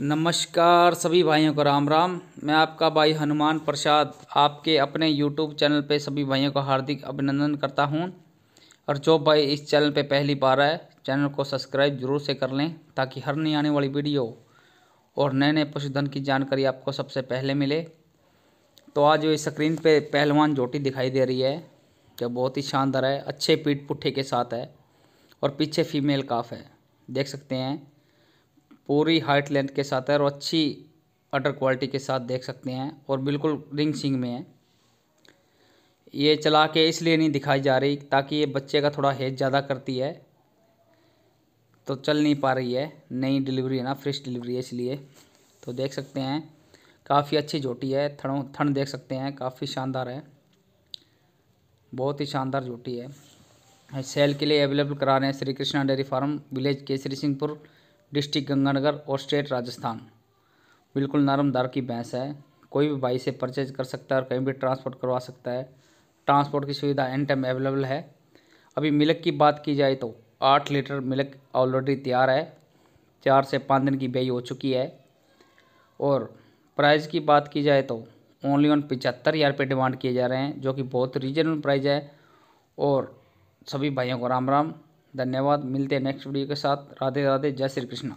नमस्कार सभी भाइयों को राम राम मैं आपका भाई हनुमान प्रसाद आपके अपने यूट्यूब चैनल पे सभी भाइयों को हार्दिक अभिनंदन करता हूँ और जो भाई इस चैनल पे पहली बार है चैनल को सब्सक्राइब जरूर से कर लें ताकि हर नई आने वाली वीडियो और नए नए पशुधन की जानकारी आपको सबसे पहले मिले तो आज वो स्क्रीन पर पहलवान जोटी दिखाई दे रही है जो बहुत ही शानदार है अच्छे पीठ पुट्ठे के साथ है और पीछे फीमेल काफ है देख सकते हैं पूरी हाइट लेंथ के साथ है और अच्छी अटर क्वालिटी के साथ देख सकते हैं और बिल्कुल रिंग सिंग में है ये चला के इसलिए नहीं दिखाई जा रही ताकि ये बच्चे का थोड़ा हेज ज़्यादा करती है तो चल नहीं पा रही है नई डिलीवरी है ना फ्रेश डिलीवरी है इसलिए तो देख सकते हैं काफ़ी अच्छी जोटी है थड़ों थन देख सकते हैं काफ़ी शानदार है बहुत ही शानदार जोटी है सेल के लिए अवेलेबल करा रहे हैं Shri Krishna dairy farm village Kesari Singhpur district Ganganagar और स्टेट राजस्थान बिल्कुल नरम दर की भैंस है कोई भी भाई से परचेज कर सकता है और कहीं भी ट्रांसपोर्ट करवा सकता है ट्रांसपोर्ट की सुविधा एन टाइम अवेलेबल है अभी मिल्क की बात की जाए तो आठ लीटर मिल्क ऑलरेडी तैयार है चार से पाँच दिन की बेई हो चुकी है और प्राइस की बात की जाए तो ओनली ऑन पचहत्तर हज़ार रुपये डिमांड किए जा रहे हैं जो कि बहुत रीजनेबल प्राइस है और सभी भाइयों को राम राम धन्यवाद मिलते हैं नेक्स्ट वीडियो के साथ राधे राधे जय श्री कृष्णा